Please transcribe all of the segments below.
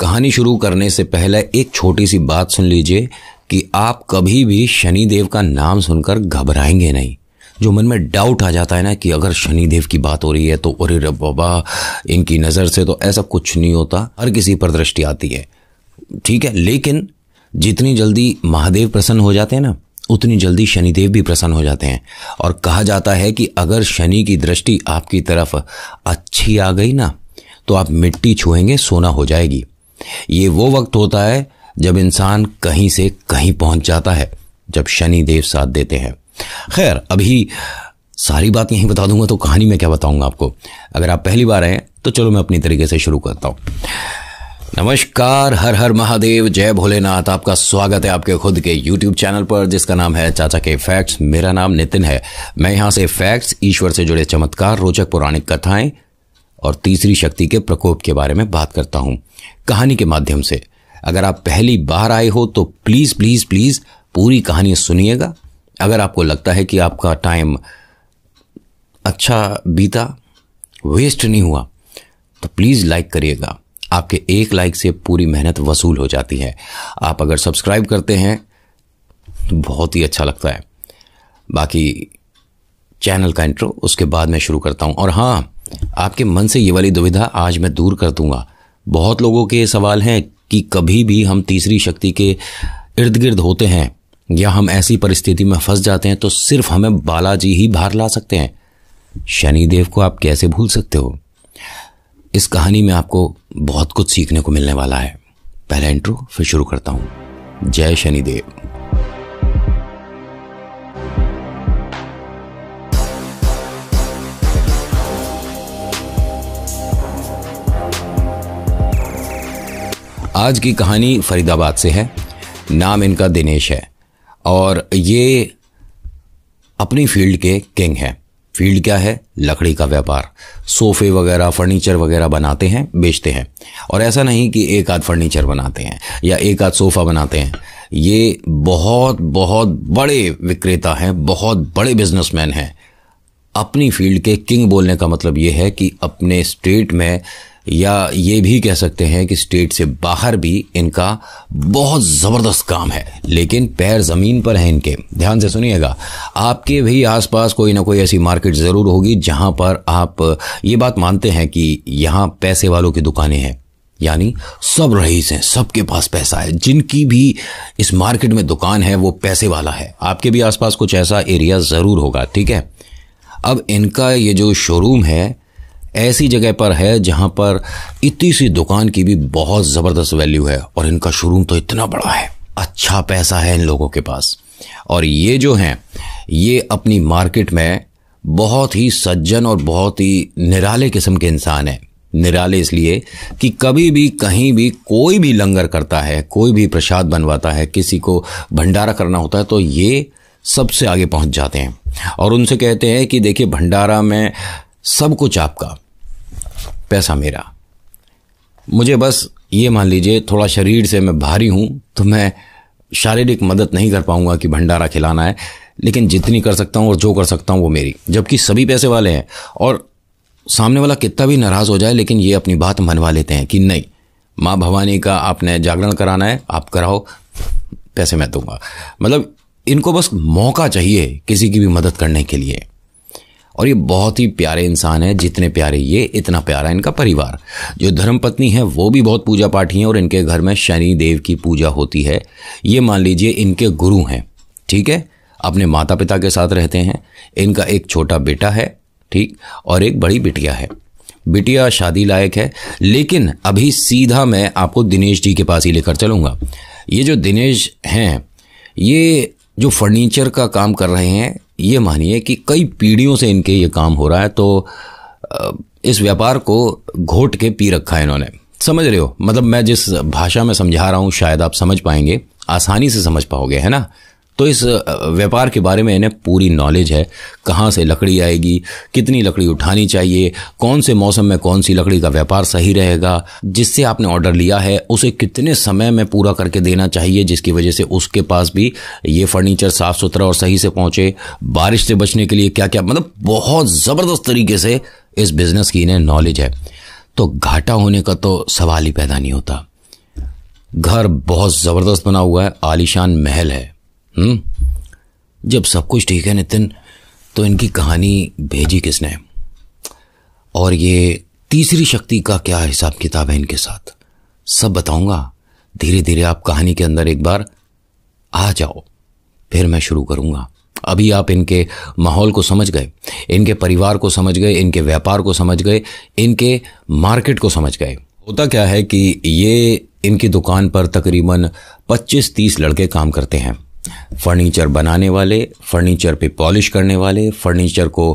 कहानी शुरू करने से पहले एक छोटी सी बात सुन लीजिए कि आप कभी भी शनि देव का नाम सुनकर घबराएंगे नहीं जो मन में डाउट आ जाता है ना कि अगर शनि देव की बात हो रही है तो अरे रब बाबा इनकी नज़र से तो ऐसा कुछ नहीं होता हर किसी पर दृष्टि आती है ठीक है लेकिन जितनी जल्दी महादेव प्रसन्न हो जाते हैं ना उतनी जल्दी शनिदेव भी प्रसन्न हो जाते हैं और कहा जाता है कि अगर शनि की दृष्टि आपकी तरफ अच्छी आ गई ना तो आप मिट्टी छुएंगे सोना हो जाएगी ये वो वक्त होता है जब इंसान कहीं से कहीं पहुंच जाता है जब शनि देव साथ देते हैं खैर अभी सारी बात यहीं बता दूंगा तो कहानी में क्या बताऊंगा आपको अगर आप पहली बार आए तो चलो मैं अपनी तरीके से शुरू करता हूं नमस्कार हर हर महादेव जय भोलेनाथ आपका स्वागत है आपके खुद के YouTube चैनल पर जिसका नाम है चाचा के फैक्ट्स मेरा नाम नितिन है मैं यहाँ से फैक्ट्स ईश्वर से जुड़े चमत्कार रोचक पौराणिक कथाएं और तीसरी शक्ति के प्रकोप के बारे में बात करता हूँ कहानी के माध्यम से अगर आप पहली बार आए हो तो प्लीज़ प्लीज़ प्लीज़ पूरी कहानी सुनिएगा अगर आपको लगता है कि आपका टाइम अच्छा बीता वेस्ट नहीं हुआ तो प्लीज़ लाइक करिएगा आपके एक लाइक से पूरी मेहनत वसूल हो जाती है आप अगर सब्सक्राइब करते हैं तो बहुत ही अच्छा लगता है बाकी चैनल का इंट्रो उसके बाद मैं शुरू करता हूँ और हाँ आपके मन से ये वाली दुविधा आज मैं दूर कर दूंगा बहुत लोगों के सवाल हैं कि कभी भी हम तीसरी शक्ति के इर्द गिर्द होते हैं या हम ऐसी परिस्थिति में फंस जाते हैं तो सिर्फ हमें बालाजी ही बाहर ला सकते हैं शनिदेव को आप कैसे भूल सकते हो इस कहानी में आपको बहुत कुछ सीखने को मिलने वाला है पहला इंट्रो फिर शुरू करता हूं जय शनिदेव आज की कहानी फरीदाबाद से है नाम इनका दिनेश है और ये अपनी फील्ड के किंग हैं फील्ड क्या है लकड़ी का व्यापार सोफे वगैरह फर्नीचर वगैरह बनाते हैं बेचते हैं और ऐसा नहीं कि एक आध फर्नीचर बनाते हैं या एक आध सोफ़ा बनाते हैं ये बहुत बहुत बड़े विक्रेता हैं बहुत बड़े बिजनेसमैन हैं अपनी फील्ड के किंग बोलने का मतलब ये है कि अपने स्टेट में या ये भी कह सकते हैं कि स्टेट से बाहर भी इनका बहुत ज़बरदस्त काम है लेकिन पैर ज़मीन पर हैं इनके ध्यान से सुनिएगा आपके भी आसपास कोई ना कोई ऐसी मार्केट ज़रूर होगी जहाँ पर आप ये बात मानते हैं कि यहाँ पैसे वालों की दुकानें हैं यानी सब रईस हैं सबके पास पैसा है जिनकी भी इस मार्केट में दुकान है वो पैसे वाला है आपके भी आसपास कुछ ऐसा एरिया ज़रूर होगा ठीक है अब इनका ये जो शोरूम है ऐसी जगह पर है जहाँ पर इतनी सी दुकान की भी बहुत ज़बरदस्त वैल्यू है और इनका शोरूम तो इतना बड़ा है अच्छा पैसा है इन लोगों के पास और ये जो हैं ये अपनी मार्केट में बहुत ही सज्जन और बहुत ही निराले किस्म के इंसान हैं निराले इसलिए कि कभी भी कहीं भी कोई भी लंगर करता है कोई भी प्रसाद बनवाता है किसी को भंडारा करना होता है तो ये सबसे आगे पहुंच जाते हैं और उनसे कहते हैं कि देखिए भंडारा में सब कुछ आपका पैसा मेरा मुझे बस ये मान लीजिए थोड़ा शरीर से मैं भारी हूं तो मैं शारीरिक मदद नहीं कर पाऊंगा कि भंडारा खिलाना है लेकिन जितनी कर सकता हूँ और जो कर सकता हूँ वो मेरी जबकि सभी पैसे वाले हैं और सामने वाला कितना भी नाराज़ हो जाए लेकिन ये अपनी बात मनवा लेते हैं कि नहीं माँ भवानी का आपने जागरण कराना है आप कराओ पैसे मैं दूंगा मतलब इनको बस मौका चाहिए किसी की भी मदद करने के लिए और ये बहुत ही प्यारे इंसान हैं जितने प्यारे ये इतना प्यारा इनका परिवार जो धर्मपत्नी है वो भी बहुत पूजा पाठी हैं और इनके घर में शनि देव की पूजा होती है ये मान लीजिए इनके गुरु हैं ठीक है अपने माता पिता के साथ रहते हैं इनका एक छोटा बेटा है ठीक और एक बड़ी बिटिया है बिटिया शादी लायक है लेकिन अभी सीधा मैं आपको दिनेश जी के पास ही लेकर चलूँगा ये जो दिनेश हैं ये जो फर्नीचर का काम कर रहे हैं ये मानिए कि कई पीढ़ियों से इनके ये काम हो रहा है तो इस व्यापार को घोट के पी रखा है इन्होंने समझ रहे हो मतलब मैं जिस भाषा में समझा रहा हूँ शायद आप समझ पाएंगे आसानी से समझ पाओगे है ना तो इस व्यापार के बारे में इन्हें पूरी नॉलेज है कहाँ से लकड़ी आएगी कितनी लकड़ी उठानी चाहिए कौन से मौसम में कौन सी लकड़ी का व्यापार सही रहेगा जिससे आपने ऑर्डर लिया है उसे कितने समय में पूरा करके देना चाहिए जिसकी वजह से उसके पास भी ये फर्नीचर साफ़ सुथरा और सही से पहुँचे बारिश से बचने के लिए क्या क्या मतलब बहुत ज़बरदस्त तरीके से इस बिज़नेस की इन्हें नॉलेज है तो घाटा होने का तो सवाल ही पैदा नहीं होता घर बहुत ज़बरदस्त बना हुआ है आलिशान महल है हम्म जब सब कुछ ठीक है नितिन तो इनकी कहानी भेजी किसने और ये तीसरी शक्ति का क्या हिसाब किताब है इनके साथ सब बताऊंगा धीरे धीरे आप कहानी के अंदर एक बार आ जाओ फिर मैं शुरू करूंगा अभी आप इनके माहौल को समझ गए इनके परिवार को समझ गए इनके व्यापार को समझ गए इनके मार्केट को समझ गए होता क्या है कि ये इनकी दुकान पर तकरीबन 25-30 लड़के काम करते हैं फर्नीचर बनाने वाले फर्नीचर पे पॉलिश करने वाले फर्नीचर को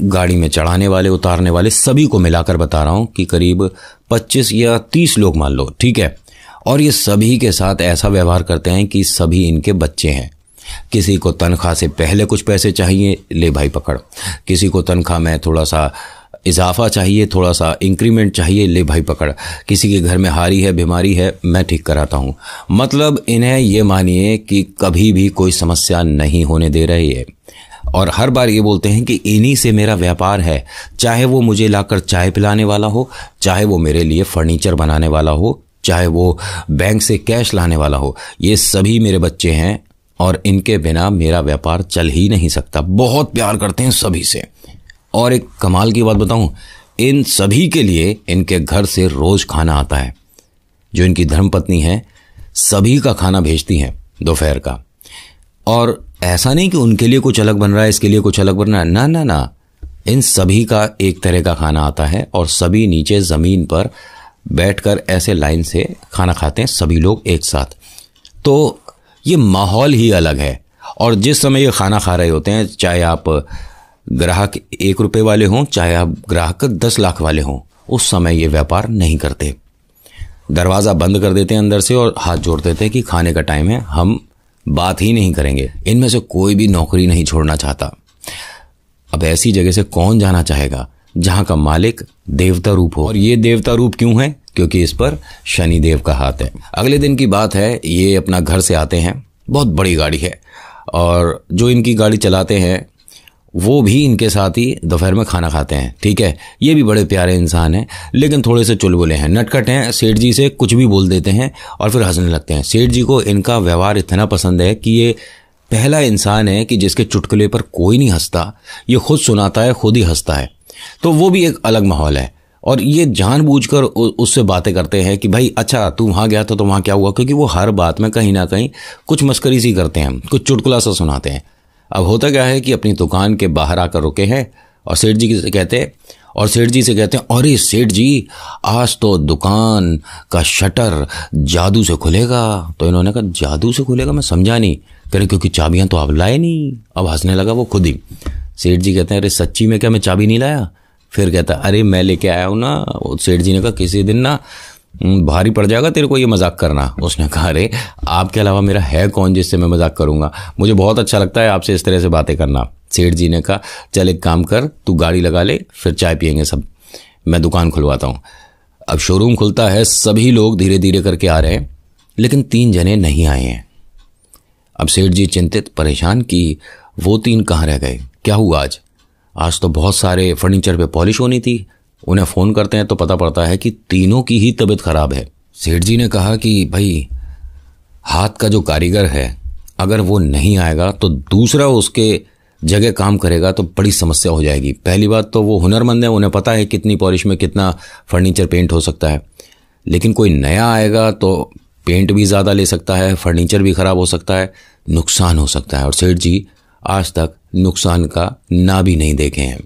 गाड़ी में चढ़ाने वाले उतारने वाले सभी को मिलाकर बता रहा हूँ कि करीब 25 या 30 लोग मान लो ठीक है और ये सभी के साथ ऐसा व्यवहार करते हैं कि सभी इनके बच्चे हैं किसी को तनख्वाह से पहले कुछ पैसे चाहिए ले भाई पकड़ किसी को तनख्वाह में थोड़ा सा इजाफा चाहिए थोड़ा सा इंक्रीमेंट चाहिए ले भाई पकड़ किसी के घर में हारी है बीमारी है मैं ठीक कराता हूँ मतलब इन्हें ये मानिए कि कभी भी कोई समस्या नहीं होने दे रही है और हर बार ये बोलते हैं कि इन्हीं से मेरा व्यापार है चाहे वो मुझे लाकर चाय पिलाने वाला हो चाहे वो मेरे लिए फर्नीचर बनाने वाला हो चाहे वो बैंक से कैश लाने वाला हो ये सभी मेरे बच्चे हैं और इनके बिना मेरा व्यापार चल ही नहीं सकता बहुत प्यार करते हैं सभी से और एक कमाल की बात बताऊं इन सभी के लिए इनके घर से रोज खाना आता है जो इनकी धर्मपत्नी है सभी का खाना भेजती हैं दोपहर का और ऐसा नहीं कि उनके लिए कुछ अलग बन रहा है इसके लिए कुछ अलग बन रहा है ना ना ना इन सभी का एक तरह का खाना आता है और सभी नीचे ज़मीन पर बैठकर ऐसे लाइन से खाना खाते हैं सभी लोग एक साथ तो ये माहौल ही अलग है और जिस समय ये खाना खा रहे होते हैं चाहे आप ग्राहक एक रुपये वाले हों चाहे आप ग्राहक दस लाख वाले हों उस समय ये व्यापार नहीं करते दरवाज़ा बंद कर देते हैं अंदर से और हाथ जोड़ देते हैं कि खाने का टाइम है हम बात ही नहीं करेंगे इनमें से कोई भी नौकरी नहीं छोड़ना चाहता अब ऐसी जगह से कौन जाना चाहेगा जहाँ का मालिक देवता रूप हो और ये देवता रूप क्यों है क्योंकि इस पर शनि देव का हाथ है अगले दिन की बात है ये अपना घर से आते हैं बहुत बड़ी गाड़ी है और जो इनकी गाड़ी चलाते हैं वो भी इनके साथ ही दोपहर में खाना खाते हैं ठीक है ये भी बड़े प्यारे इंसान हैं लेकिन थोड़े से चुलबुले हैं नटखट हैं सेठ जी से कुछ भी बोल देते हैं और फिर हंसने लगते हैं सेठ जी को इनका व्यवहार इतना पसंद है कि ये पहला इंसान है कि जिसके चुटकुले पर कोई नहीं हंसता ये खुद सुनाता है खुद ही हंसता है तो वो भी एक अलग माहौल है और ये जानबूझकर उससे बातें करते हैं कि भाई अच्छा तू वहाँ गया था तो वहाँ क्या हुआ क्योंकि वो हर बात में कहीं ना कहीं कुछ मस्करी सी करते हैं कुछ चुटकुला सा सुनाते हैं अब होता क्या है कि अपनी दुकान के बाहर आकर रुके हैं और सेठ जी से कहते हैं और सेठ जी से कहते हैं अरे सेठ जी आज तो दुकान का शटर जादू से खुलेगा तो इन्होंने कहा जादू से खुलेगा मैं समझा नहीं कह क्योंकि चाबियां तो आप लाए नहीं अब हंसने लगा वो खुद ही सेठ जी कहते हैं अरे सच्ची में क्या मैं चाबी नहीं लाया फिर कहता अरे मैं लेके आया हूँ ना सेठ जी ने कहा किसी दिन ना हम्म, भारी पड़ जाएगा तेरे को ये मजाक करना उसने कहा अरे आपके अलावा मेरा है कौन जिससे मैं मजाक करूँगा मुझे बहुत अच्छा लगता है आपसे इस तरह से बातें करना सेठ जी ने कहा चल एक काम कर तू गाड़ी लगा ले फिर चाय पियेंगे सब मैं दुकान खुलवाता हूँ अब शोरूम खुलता है सभी लोग धीरे धीरे करके आ रहे हैं लेकिन तीन जने नहीं आए हैं अब सेठ जी चिंतित परेशान कि वो तीन कहाँ रह गए क्या हुआ आज आज तो बहुत सारे फर्नीचर पे पॉलिश होनी थी उन्हें फ़ोन करते हैं तो पता पड़ता है कि तीनों की ही तबीयत ख़राब है सेठ जी ने कहा कि भाई हाथ का जो कारीगर है अगर वो नहीं आएगा तो दूसरा उसके जगह काम करेगा तो बड़ी समस्या हो जाएगी पहली बात तो वो हुनरमंद है उन्हें पता है कितनी पॉलिश में कितना फर्नीचर पेंट हो सकता है लेकिन कोई नया आएगा तो पेंट भी ज़्यादा ले सकता है फर्नीचर भी ख़राब हो सकता है नुकसान हो सकता है और सेठ जी आज तक नुकसान का ना भी नहीं देखे हैं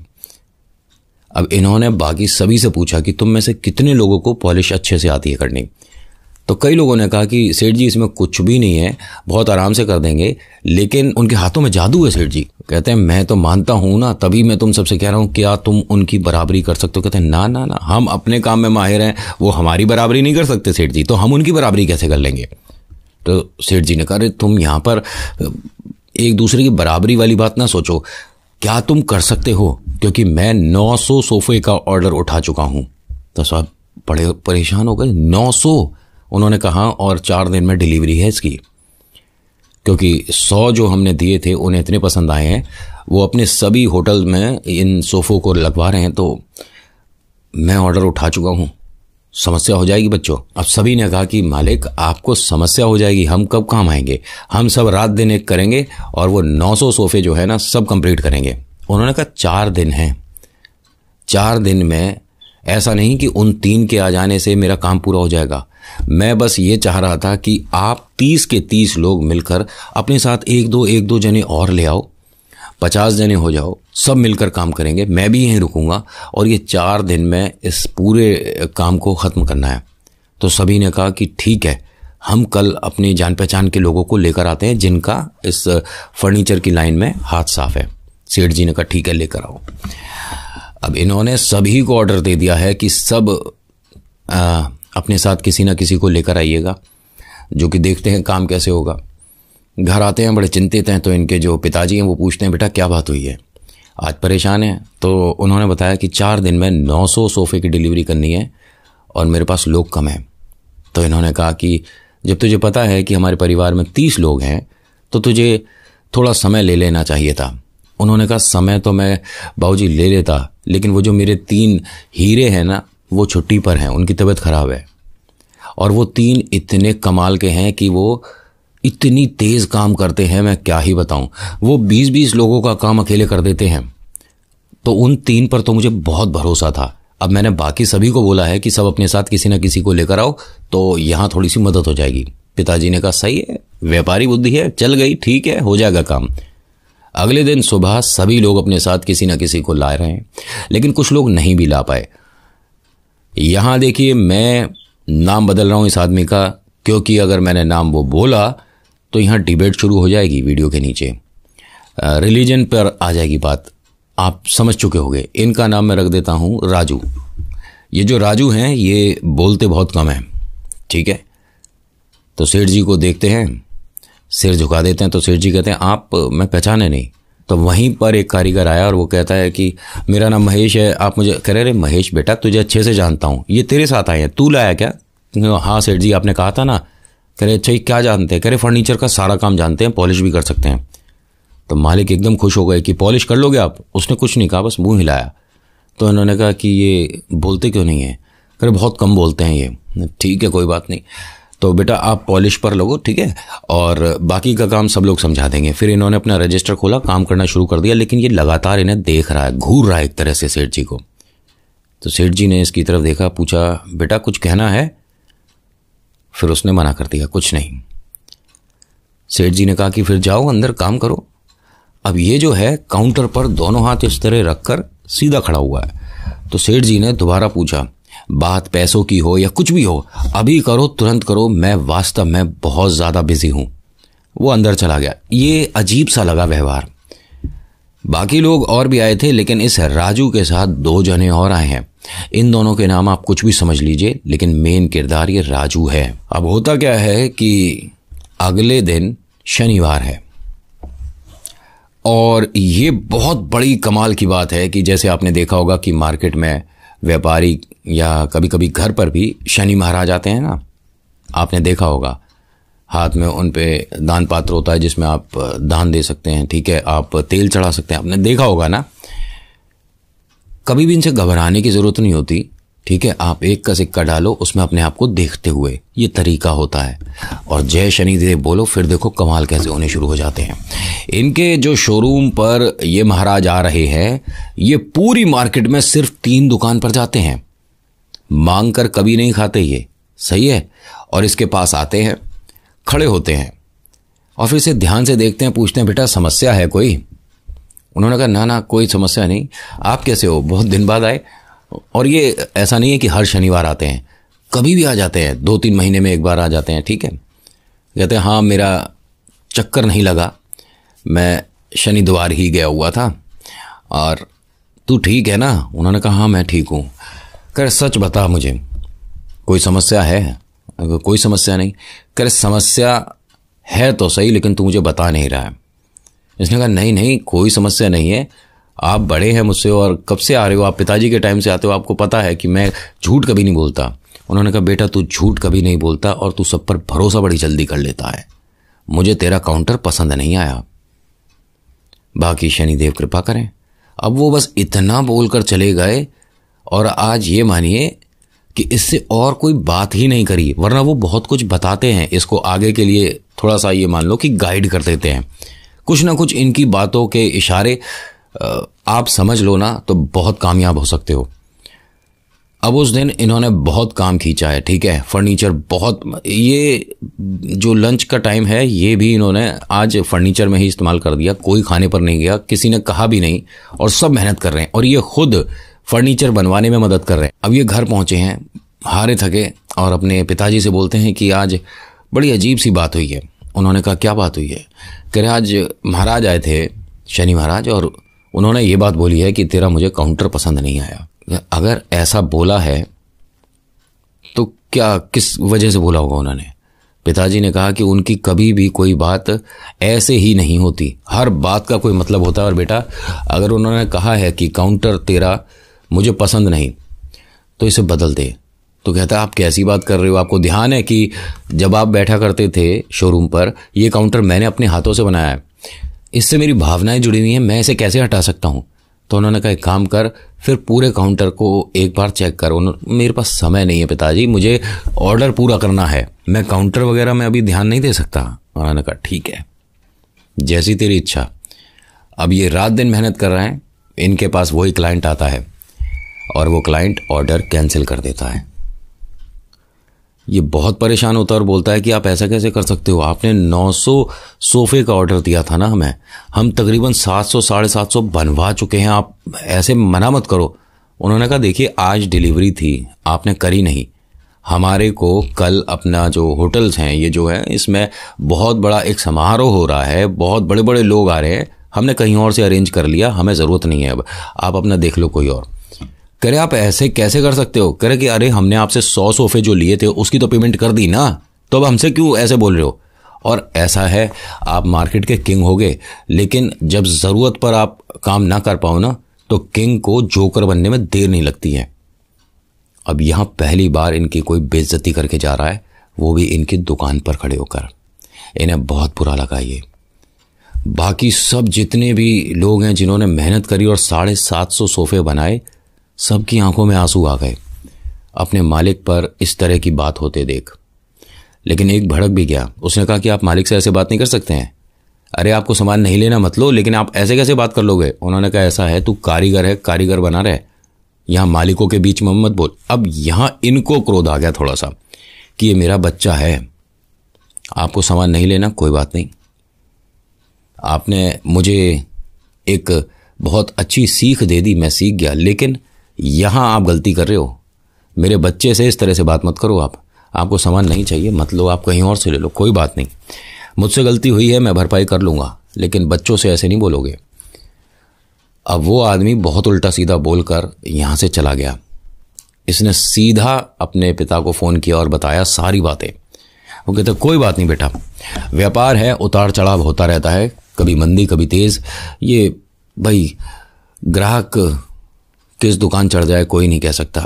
अब इन्होंने बाकी सभी से पूछा कि तुम में से कितने लोगों को पॉलिश अच्छे से आती है करनी तो कई लोगों ने कहा कि सेठ जी इसमें कुछ भी नहीं है बहुत आराम से कर देंगे लेकिन उनके हाथों में जादू है सेठ जी कहते हैं मैं तो मानता हूँ ना तभी मैं तुम सबसे कह रहा हूँ क्या तुम उनकी बराबरी कर सकते हो कहते हैं ना ना ना हम अपने काम में माहिर हैं वो हमारी बराबरी नहीं कर सकते सेठ जी तो हम उनकी बराबरी कैसे कर लेंगे तो सेठ जी ने कहा अरे तुम यहाँ पर एक दूसरे की बराबरी वाली बात ना सोचो क्या तुम कर सकते हो क्योंकि मैं 900 सोफे का ऑर्डर उठा चुका हूँ तो साहब बड़े परेशान हो गए 900 उन्होंने कहा और चार दिन में डिलीवरी है इसकी क्योंकि 100 जो हमने दिए थे उन्हें इतने पसंद आए हैं वो अपने सभी होटल में इन सोफ़ों को लगवा रहे हैं तो मैं ऑर्डर उठा चुका हूँ समस्या हो जाएगी बच्चों अब सभी ने कहा कि मालिक आपको समस्या हो जाएगी हम कब काम आएंगे हम सब रात दिन एक करेंगे और वो 900 सोफे जो है ना सब कंप्लीट करेंगे उन्होंने कहा चार दिन हैं चार दिन में ऐसा नहीं कि उन तीन के आ जाने से मेरा काम पूरा हो जाएगा मैं बस ये चाह रहा था कि आप तीस के तीस लोग मिलकर अपने साथ एक दो एक दो जने और ले आओ पचास जने हो जाओ सब मिलकर काम करेंगे मैं भी यहीं रुकूंगा और ये चार दिन में इस पूरे काम को ख़त्म करना है तो सभी ने कहा कि ठीक है हम कल अपनी जान पहचान के लोगों को लेकर आते हैं जिनका इस फर्नीचर की लाइन में हाथ साफ है सेठ जी ने कहा ठीक है लेकर आओ अब इन्होंने सभी को ऑर्डर दे दिया है कि सब आ, अपने साथ किसी ना किसी को लेकर आइएगा जो कि देखते हैं काम कैसे होगा घर आते हैं बड़े चिंतित हैं तो इनके जो पिताजी हैं वो पूछते हैं बेटा क्या बात हुई है आज परेशान हैं तो उन्होंने बताया कि चार दिन में 900 सोफ़े की डिलीवरी करनी है और मेरे पास लोग कम हैं तो इन्होंने कहा कि जब तुझे पता है कि हमारे परिवार में तीस लोग हैं तो तुझे थोड़ा समय ले लेना चाहिए था उन्होंने कहा समय तो मैं बाबू ले लेता लेकिन वो जो मेरे तीन हीरे हैं ना वो छुट्टी पर हैं उनकी तबीयत ख़राब है और वो तीन इतने कमाल के हैं कि वो इतनी तेज़ काम करते हैं मैं क्या ही बताऊं वो बीस बीस लोगों का काम अकेले कर देते हैं तो उन तीन पर तो मुझे बहुत भरोसा था अब मैंने बाकी सभी को बोला है कि सब अपने साथ किसी न किसी को लेकर आओ तो यहाँ थोड़ी सी मदद हो जाएगी पिताजी ने कहा सही है व्यापारी बुद्धि है चल गई ठीक है हो जाएगा काम अगले दिन सुबह सभी लोग अपने साथ किसी न किसी को ला रहे हैं लेकिन कुछ लोग नहीं भी ला पाए यहां देखिए मैं नाम बदल रहा हूँ इस आदमी का क्योंकि अगर मैंने नाम वो बोला तो यहाँ डिबेट शुरू हो जाएगी वीडियो के नीचे रिलीजन पर आ जाएगी बात आप समझ चुके होंगे इनका नाम मैं रख देता हूँ राजू ये जो राजू हैं ये बोलते बहुत कम हैं ठीक है तो सेठ जी को देखते हैं सिर झुका देते हैं तो सेठ जी कहते हैं आप मैं पहचाने नहीं तो वहीं पर एक कारीगर आया और वो कहता है कि मेरा नाम महेश है आप मुझे कह रहे महेश बेटा तुझे अच्छे से जानता हूँ ये तेरे साथ आए हैं तू लाया क्या तो हाँ सेठ जी आपने कहा था ना कह रहे अच्छा ये क्या जानते हैं कह रहे फर्नीचर का सारा काम जानते हैं पॉलिश भी कर सकते हैं तो मालिक एकदम खुश हो गए कि पॉलिश कर लोगे आप उसने कुछ नहीं कहा बस मुंह हिलाया तो इन्होंने कहा कि ये बोलते क्यों नहीं है कह रहे बहुत कम बोलते हैं ये ठीक है कोई बात नहीं तो बेटा आप पॉलिश पर लगो ठीक है और बाकी का काम सब लोग समझा देंगे फिर इन्होंने अपना रजिस्टर खोला काम करना शुरू कर दिया लेकिन ये लगातार इन्हें देख रहा है घूर रहा है एक तरह से सेठ जी को तो सेठ जी ने इसकी तरफ देखा पूछा बेटा कुछ कहना है फिर उसने मना कर दिया कुछ नहीं सेठ जी ने कहा कि फिर जाओ अंदर काम करो अब ये जो है काउंटर पर दोनों हाथ इस तरह रखकर सीधा खड़ा हुआ है तो सेठ जी ने दोबारा पूछा बात पैसों की हो या कुछ भी हो अभी करो तुरंत करो मैं वास्तव में बहुत ज़्यादा बिजी हूँ वो अंदर चला गया ये अजीब सा लगा व्यवहार बाकी लोग और भी आए थे लेकिन इस राजू के साथ दो जने और आए हैं इन दोनों के नाम आप कुछ भी समझ लीजिए लेकिन मेन किरदार ये राजू है अब होता क्या है कि अगले दिन शनिवार है और ये बहुत बड़ी कमाल की बात है कि जैसे आपने देखा होगा कि मार्केट में व्यापारी या कभी कभी घर पर भी शनि महाराज आते हैं ना आपने देखा होगा हाथ में उन पे दान पात्र होता है जिसमें आप दान दे सकते हैं ठीक है आप तेल चढ़ा सकते हैं आपने देखा होगा ना कभी भी इनसे घबराने की ज़रूरत नहीं होती ठीक है आप एक का सिक्का डालो उसमें अपने आप को देखते हुए ये तरीका होता है और जय शनि देव बोलो फिर देखो कमाल कैसे होने शुरू हो जाते हैं इनके जो शोरूम पर ये महाराज आ रहे हैं ये पूरी मार्केट में सिर्फ तीन दुकान पर जाते हैं मांग कर कभी नहीं खाते ये सही है और इसके पास आते हैं खड़े होते हैं और फिर से ध्यान से देखते हैं पूछते हैं बेटा समस्या है कोई उन्होंने कहा ना ना कोई समस्या नहीं आप कैसे हो बहुत दिन बाद आए और ये ऐसा नहीं है कि हर शनिवार आते हैं कभी भी आ जाते हैं दो तीन महीने में एक बार आ जाते हैं ठीक है कहते हैं हाँ मेरा चक्कर नहीं लगा मैं शनिद्वार ही गया हुआ था और तू ठीक है ना उन्होंने कहा हाँ मैं ठीक हूँ कर सच बता मुझे कोई समस्या है अगर कोई समस्या नहीं करे समस्या है तो सही लेकिन तू मुझे बता नहीं रहा है इसने कहा नहीं नहीं कोई समस्या नहीं है आप बड़े हैं मुझसे और कब से आ रहे हो आप पिताजी के टाइम से आते हो आपको पता है कि मैं झूठ कभी नहीं बोलता उन्होंने कहा बेटा तू झूठ कभी नहीं बोलता और तू सब पर भरोसा बड़ी जल्दी कर लेता है मुझे तेरा काउंटर पसंद नहीं आया बाकी शनिदेव कृपा करें अब वो बस इतना बोलकर चले गए और आज ये मानिए कि इससे और कोई बात ही नहीं करी वरना वो बहुत कुछ बताते हैं इसको आगे के लिए थोड़ा सा ये मान लो कि गाइड कर देते हैं कुछ ना कुछ इनकी बातों के इशारे आप समझ लो ना तो बहुत कामयाब हो सकते हो अब उस दिन इन्होंने बहुत काम खींचा है ठीक है फर्नीचर बहुत ये जो लंच का टाइम है ये भी इन्होंने आज फर्नीचर में ही इस्तेमाल कर दिया कोई खाने पर नहीं गया किसी ने कहा भी नहीं और सब मेहनत कर रहे हैं और ये खुद फर्नीचर बनवाने में मदद कर रहे हैं अब ये घर पहुंचे हैं हारे थके और अपने पिताजी से बोलते हैं कि आज बड़ी अजीब सी बात हुई है उन्होंने कहा क्या बात हुई है कह रहे आज महाराज आए थे शनि महाराज और उन्होंने ये बात बोली है कि तेरा मुझे काउंटर पसंद नहीं आया अगर ऐसा बोला है तो क्या किस वजह से बोला होगा उन्होंने पिताजी ने कहा कि उनकी कभी भी कोई बात ऐसे ही नहीं होती हर बात का कोई मतलब होता है और बेटा अगर उन्होंने कहा है कि काउंटर तेरा मुझे पसंद नहीं तो इसे बदल दे तो कहता आप कैसी बात कर रहे हो आपको ध्यान है कि जब आप बैठा करते थे शोरूम पर यह काउंटर मैंने अपने हाथों से बनाया है इससे मेरी भावनाएं जुड़ी हुई हैं मैं इसे कैसे हटा सकता हूँ तो उन्होंने कहा एक काम कर फिर पूरे काउंटर को एक बार चेक कर उन्होंने मेरे पास समय नहीं है पिताजी मुझे ऑर्डर पूरा करना है मैं काउंटर वगैरह में अभी ध्यान नहीं दे सकता उन्होंने कहा ठीक है जैसी तेरी इच्छा अब ये रात दिन मेहनत कर रहे हैं इनके पास वही क्लाइंट आता है और वो क्लाइंट ऑर्डर कैंसिल कर देता है ये बहुत परेशान होता है और बोलता है कि आप ऐसा कैसे कर सकते हो आपने 900 सोफे का ऑर्डर दिया था ना हमें हम तकरीबन 700 साढ़े सात बनवा चुके हैं आप ऐसे मना मत करो उन्होंने कहा देखिए आज डिलीवरी थी आपने करी नहीं हमारे को कल अपना जो होटल्स हैं ये जो है इसमें बहुत बड़ा एक समारोह हो रहा है बहुत बड़े बड़े लोग आ रहे हैं हमने कहीं और से अरेंज कर लिया हमें ज़रूरत नहीं है अब आप अपना देख लो कोई और करे रहे आप ऐसे कैसे कर सकते हो कह रहे कि अरे हमने आपसे सौ सोफे जो लिए थे उसकी तो पेमेंट कर दी ना तो अब हमसे क्यों ऐसे बोल रहे हो और ऐसा है आप मार्केट के किंग हो गए लेकिन जब ज़रूरत पर आप काम ना कर पाओ ना तो किंग को जोकर बनने में देर नहीं लगती है अब यहाँ पहली बार इनकी कोई बेइज्जती करके जा रहा है वो भी इनकी दुकान पर खड़े होकर इन्हें बहुत बुरा लगा ये बाकी सब जितने भी लोग हैं जिन्होंने मेहनत करी और साढ़े सात सौ सोफे बनाए सबकी आंखों में आंसू आ गए अपने मालिक पर इस तरह की बात होते देख लेकिन एक भड़क भी गया उसने कहा कि आप मालिक से ऐसे बात नहीं कर सकते हैं अरे आपको सामान नहीं लेना मतलब लेकिन आप ऐसे कैसे बात कर लोगे उन्होंने कहा ऐसा है तू कारीगर है कारीगर बना रहे यहाँ मालिकों के बीच में मत बोल अब यहाँ इनको क्रोध आ गया थोड़ा सा कि ये मेरा बच्चा है आपको सामान नहीं लेना कोई बात नहीं आपने मुझे एक बहुत अच्छी सीख दे दी मैं सीख गया लेकिन यहाँ आप गलती कर रहे हो मेरे बच्चे से इस तरह से बात मत करो आप आपको सामान नहीं चाहिए मत लो आप कहीं और से ले लो कोई बात नहीं मुझसे गलती हुई है मैं भरपाई कर लूंगा लेकिन बच्चों से ऐसे नहीं बोलोगे अब वो आदमी बहुत उल्टा सीधा बोलकर यहाँ से चला गया इसने सीधा अपने पिता को फ़ोन किया और बताया सारी बातें वो कहते कोई बात नहीं बेटा व्यापार है उतार चढ़ाव होता रहता है कभी मंदी कभी तेज़ ये भाई ग्राहक किस दुकान चढ़ जाए कोई नहीं कह सकता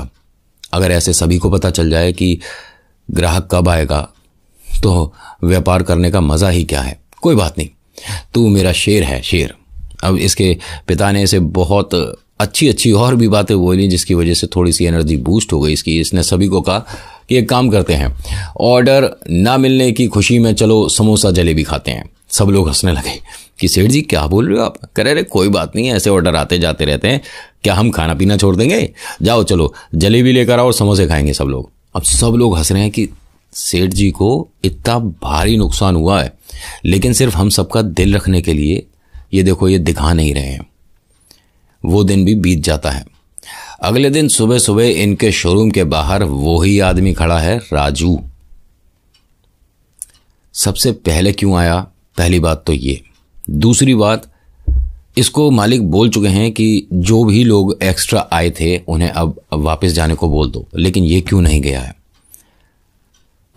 अगर ऐसे सभी को पता चल जाए कि ग्राहक कब आएगा तो व्यापार करने का मज़ा ही क्या है कोई बात नहीं तू मेरा शेर है शेर अब इसके पिता ने इसे बहुत अच्छी अच्छी और भी बातें बोली जिसकी वजह से थोड़ी सी एनर्जी बूस्ट हो गई इसकी इसने सभी को कहा कि एक काम करते हैं ऑर्डर ना मिलने की खुशी में चलो समोसा जलेबी खाते हैं सब लोग हंसने लगे कि सेठ जी क्या बोल रहे हो आप कह रहे कोई बात नहीं ऐसे ऑर्डर आते जाते रहते हैं क्या हम खाना पीना छोड़ देंगे जाओ चलो जलेबी लेकर आओ और समोसे खाएंगे सब लोग अब सब लोग हंस रहे हैं कि सेठ जी को इतना भारी नुकसान हुआ है लेकिन सिर्फ हम सबका दिल रखने के लिए ये देखो ये दिखा नहीं रहे हैं वो दिन भी बीत जाता है अगले दिन सुबह सुबह इनके शोरूम के बाहर वही आदमी खड़ा है राजू सबसे पहले क्यों आया पहली बात तो ये दूसरी बात इसको मालिक बोल चुके हैं कि जो भी लोग एक्स्ट्रा आए थे उन्हें अब, वापस जाने को बोल दो लेकिन ये क्यों नहीं गया है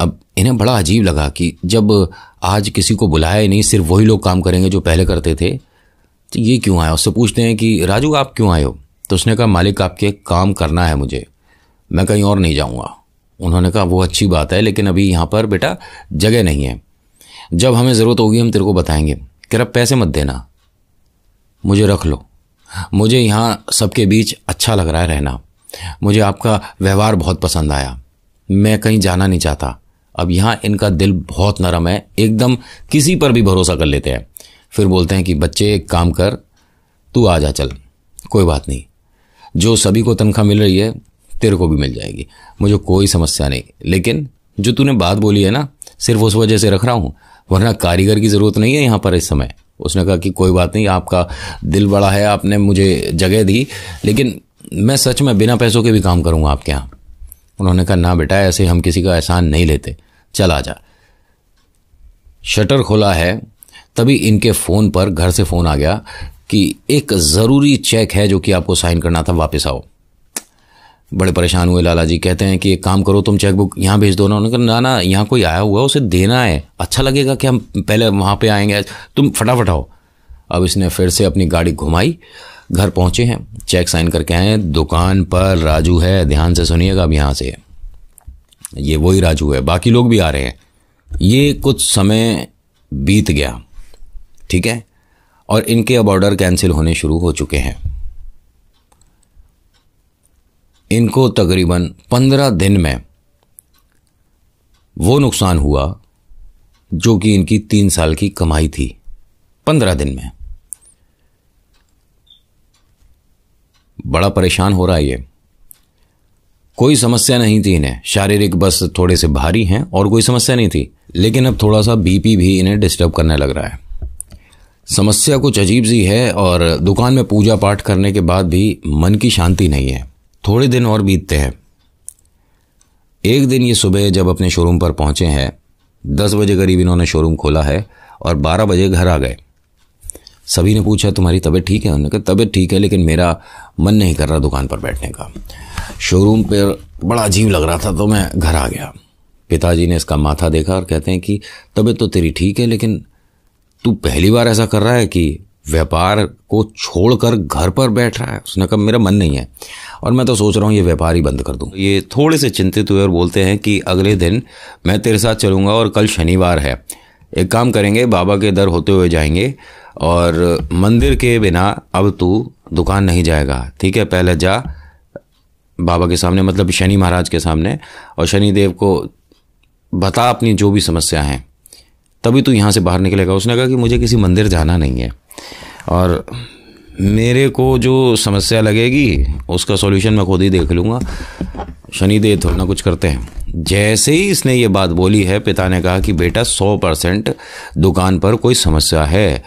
अब इन्हें बड़ा अजीब लगा कि जब आज किसी को बुलाया ही नहीं सिर्फ वही लोग काम करेंगे जो पहले करते थे तो ये क्यों आया उससे पूछते हैं कि राजू आप क्यों आए हो तो उसने कहा मालिक आपके काम करना है मुझे मैं कहीं और नहीं जाऊँगा उन्होंने कहा वो अच्छी बात है लेकिन अभी यहाँ पर बेटा जगह नहीं है जब हमें ज़रूरत होगी हम तेरे को बताएंगे कह पैसे मत देना मुझे रख लो मुझे यहाँ सबके बीच अच्छा लग रहा है रहना मुझे आपका व्यवहार बहुत पसंद आया मैं कहीं जाना नहीं चाहता अब यहाँ इनका दिल बहुत नरम है एकदम किसी पर भी भरोसा कर लेते हैं फिर बोलते हैं कि बच्चे एक काम कर तू आ जा चल कोई बात नहीं जो सभी को तनख्वाह मिल रही है तेरे को भी मिल जाएगी मुझे कोई समस्या नहीं लेकिन जो तूने बात बोली है ना सिर्फ उस वजह से रख रहा हूँ वरना कारीगर की ज़रूरत नहीं है यहाँ पर इस समय उसने कहा कि कोई बात नहीं आपका दिल बड़ा है आपने मुझे जगह दी लेकिन मैं सच में बिना पैसों के भी काम करूँगा आपके यहाँ उन्होंने कहा ना बेटा ऐसे हम किसी का एहसान नहीं लेते चल आ जा शटर खुला है तभी इनके फ़ोन पर घर से फ़ोन आ गया कि एक ज़रूरी चेक है जो कि आपको साइन करना था वापस आओ बड़े परेशान हुए लाला जी कहते हैं कि एक काम करो तुम चेकबुक यहाँ भेज दो ना उन्होंने कहा ना ना यहाँ कोई आया हुआ उसे देना है अच्छा लगेगा कि हम पहले वहाँ पे आएंगे तुम फटाफट आओ अब इसने फिर से अपनी गाड़ी घुमाई घर पहुँचे हैं चेक साइन करके आए दुकान पर राजू है ध्यान से सुनिएगा अब यहाँ से ये वही राजू है बाकी लोग भी आ रहे हैं ये कुछ समय बीत गया ठीक है और इनके अब ऑर्डर कैंसिल होने शुरू हो चुके हैं इनको तकरीबन पंद्रह दिन में वो नुकसान हुआ जो कि इनकी तीन साल की कमाई थी पंद्रह दिन में बड़ा परेशान हो रहा है ये कोई समस्या नहीं थी इन्हें शारीरिक बस थोड़े से भारी हैं और कोई समस्या नहीं थी लेकिन अब थोड़ा सा बीपी भी इन्हें डिस्टर्ब करने लग रहा है समस्या कुछ अजीब सी है और दुकान में पूजा पाठ करने के बाद भी मन की शांति नहीं है थोड़े दिन और बीतते हैं एक दिन ये सुबह जब अपने शोरूम पर पहुंचे हैं दस बजे करीब इन्होंने शोरूम खोला है और बारह बजे घर आ गए सभी ने पूछा तुम्हारी तबीयत ठीक है उन्होंने कहा तबीयत ठीक है लेकिन मेरा मन नहीं कर रहा दुकान पर बैठने का शोरूम पर बड़ा अजीब लग रहा था तो मैं घर आ गया पिताजी ने इसका माथा देखा और कहते हैं कि तबीयत तो तेरी ठीक है लेकिन तू पहली बार ऐसा कर रहा है कि व्यापार को छोड़कर घर पर बैठ रहा है उसने कहा मेरा मन नहीं है और मैं तो सोच रहा हूँ ये व्यापार ही बंद कर दूँ ये थोड़े से चिंतित हुए और बोलते हैं कि अगले दिन मैं तेरे साथ चलूँगा और कल शनिवार है एक काम करेंगे बाबा के दर होते हुए जाएंगे और मंदिर के बिना अब तू दुकान नहीं जाएगा ठीक है पहले जा बाबा के सामने मतलब शनि महाराज के सामने और शनिदेव को बता अपनी जो भी समस्या हैं तभी तू यहाँ से बाहर निकलेगा उसने कहा कि मुझे किसी मंदिर जाना नहीं है और मेरे को जो समस्या लगेगी उसका सॉल्यूशन मैं खुद ही देख लूँगा शनिदेव थोड़ा ना कुछ करते हैं जैसे ही इसने ये बात बोली है पिता ने कहा कि बेटा सौ परसेंट दुकान पर कोई समस्या है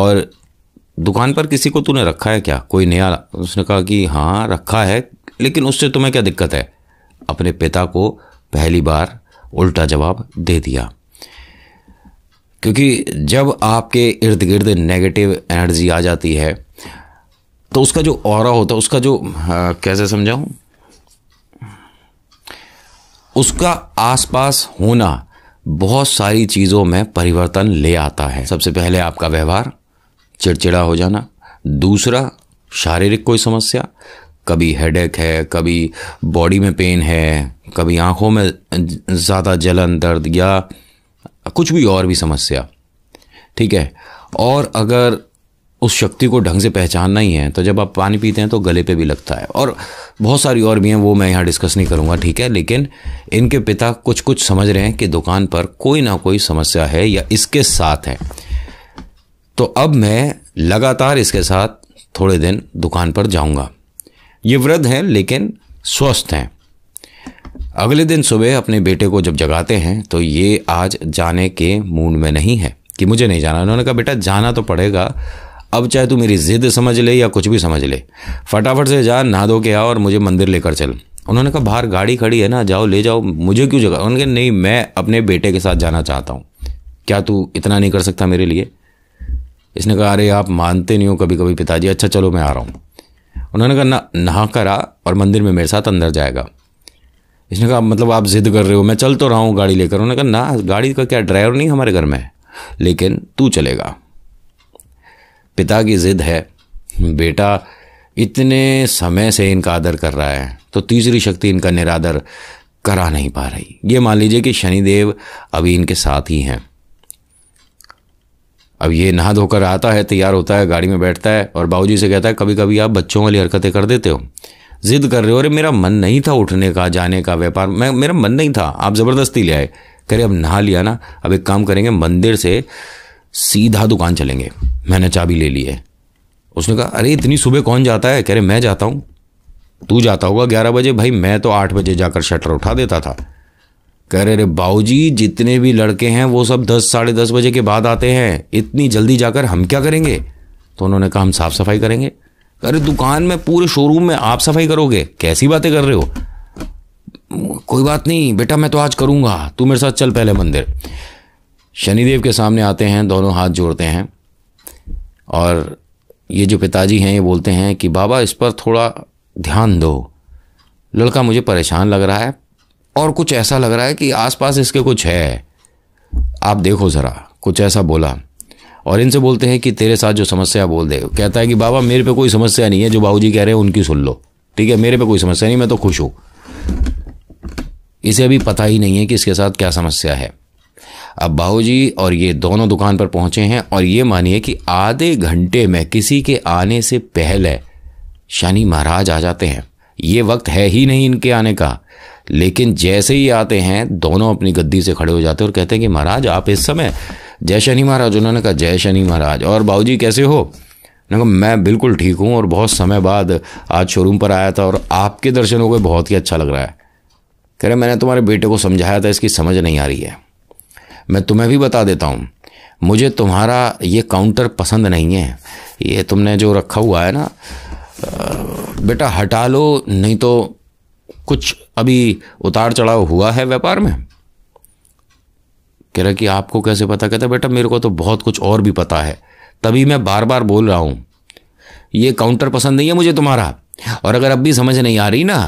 और दुकान पर किसी को तूने रखा है क्या कोई नया उसने कहा कि हाँ रखा है लेकिन उससे तुम्हें क्या दिक्कत है अपने पिता को पहली बार उल्टा जवाब दे दिया क्योंकि जब आपके इर्द गिर्द नेगेटिव एनर्जी आ जाती है तो उसका जो और होता है उसका जो आ, कैसे समझाऊँ उसका आसपास होना बहुत सारी चीज़ों में परिवर्तन ले आता है सबसे पहले आपका व्यवहार चिड़चिड़ा हो जाना दूसरा शारीरिक कोई समस्या कभी हेडेक है कभी बॉडी में पेन है कभी आँखों में ज़्यादा जलन दर्द या कुछ भी और भी समस्या ठीक है और अगर उस शक्ति को ढंग से पहचानना ही है तो जब आप पानी पीते हैं तो गले पे भी लगता है और बहुत सारी और भी हैं वो मैं यहाँ डिस्कस नहीं करूँगा ठीक है लेकिन इनके पिता कुछ कुछ समझ रहे हैं कि दुकान पर कोई ना कोई समस्या है या इसके साथ है तो अब मैं लगातार इसके साथ थोड़े दिन दुकान पर जाऊँगा ये वृद्ध हैं लेकिन स्वस्थ हैं अगले दिन सुबह अपने बेटे को जब जगाते हैं तो ये आज जाने के मूड में नहीं है कि मुझे नहीं जाना उन्होंने कहा बेटा जाना तो पड़ेगा अब चाहे तू मेरी ज़िद समझ ले या कुछ भी समझ ले फटाफट से जा नहा धो के आओ और मुझे मंदिर लेकर चल उन्होंने कहा बाहर गाड़ी खड़ी है ना जाओ ले जाओ मुझे क्यों जगह उन्होंने कहा नहीं मैं अपने बेटे के साथ जाना चाहता हूँ क्या तू इतना नहीं कर सकता मेरे लिए इसने कहा अरे आप मानते नहीं हो कभी कभी पिताजी अच्छा चलो मैं आ रहा हूँ उन्होंने कहा ना नहा कर आ और मंदिर में मेरे साथ अंदर जाएगा इसने कहा मतलब आप जिद कर रहे हो मैं चल तो रहा हूँ गाड़ी लेकर उन्होंने कहा ना गाड़ी का क्या ड्राइवर नहीं हमारे घर में लेकिन तू चलेगा पिता की जिद है बेटा इतने समय से इनका आदर कर रहा है तो तीसरी शक्ति इनका निरादर करा नहीं पा रही ये मान लीजिए कि शनिदेव अभी इनके साथ ही हैं अब ये नहा धोकर आता है तैयार होता है गाड़ी में बैठता है और बाबूजी से कहता है कभी कभी आप बच्चों वाली हरकतें कर देते हो जिद कर रहे हो अरे मेरा मन नहीं था उठने का जाने का व्यापार मैं मेरा मन नहीं था आप ज़बरदस्ती ले आए कह रहे अब नहा लिया ना अब एक काम करेंगे मंदिर से सीधा दुकान चलेंगे मैंने चाबी ले ली है उसने कहा अरे इतनी सुबह कौन जाता है कह रहे मैं जाता हूँ तू जाता होगा ग्यारह बजे भाई मैं तो आठ बजे जाकर शटर उठा देता था कह रहे अरे बाबू जितने भी लड़के हैं वो सब दस साढ़े दस बजे के बाद आते हैं इतनी जल्दी जाकर हम क्या करेंगे तो उन्होंने कहा हम साफ सफाई करेंगे अरे दुकान में पूरे शोरूम में आप सफाई करोगे कैसी बातें कर रहे हो कोई बात नहीं बेटा मैं तो आज करूँगा तू मेरे साथ चल पहले मंदिर शनिदेव के सामने आते हैं दोनों हाथ जोड़ते हैं और ये जो पिताजी हैं ये बोलते हैं कि बाबा इस पर थोड़ा ध्यान दो लड़का मुझे परेशान लग रहा है और कुछ ऐसा लग रहा है कि आसपास इसके कुछ है आप देखो ज़रा कुछ ऐसा बोला और इनसे बोलते हैं कि तेरे साथ जो समस्या बोल दे कहता है कि बाबा मेरे पे कोई समस्या नहीं है जो बाबू कह रहे हैं उनकी सुन लो ठीक है मेरे पे कोई समस्या नहीं मैं तो खुश हूँ इसे अभी पता ही नहीं है कि इसके साथ क्या समस्या है अब बाहू जी और ये दोनों दुकान पर पहुंचे हैं और ये मानिए कि आधे घंटे में किसी के आने से पहले शनि महाराज आ जाते हैं ये वक्त है ही नहीं इनके आने का लेकिन जैसे ही आते हैं दोनों अपनी गद्दी से खड़े हो जाते हैं और कहते हैं कि महाराज आप इस समय जय शनि महाराज उन्होंने कहा जय शनि महाराज और बाबूजी कैसे हो उन्होंने कहा मैं बिल्कुल ठीक हूँ और बहुत समय बाद आज शोरूम पर आया था और आपके दर्शन हो गए बहुत ही अच्छा लग रहा है कह रहे मैंने तुम्हारे बेटे को समझाया था इसकी समझ नहीं आ रही है मैं तुम्हें भी बता देता हूँ मुझे तुम्हारा ये काउंटर पसंद नहीं है ये तुमने जो रखा हुआ है ना बेटा हटा लो नहीं तो कुछ अभी उतार चढ़ाव हुआ है व्यापार में कह रहा कि आपको कैसे पता कहता बेटा मेरे को तो बहुत कुछ और भी पता है तभी मैं बार बार बोल रहा हूँ ये काउंटर पसंद नहीं है मुझे तुम्हारा और अगर अब भी समझ नहीं आ रही ना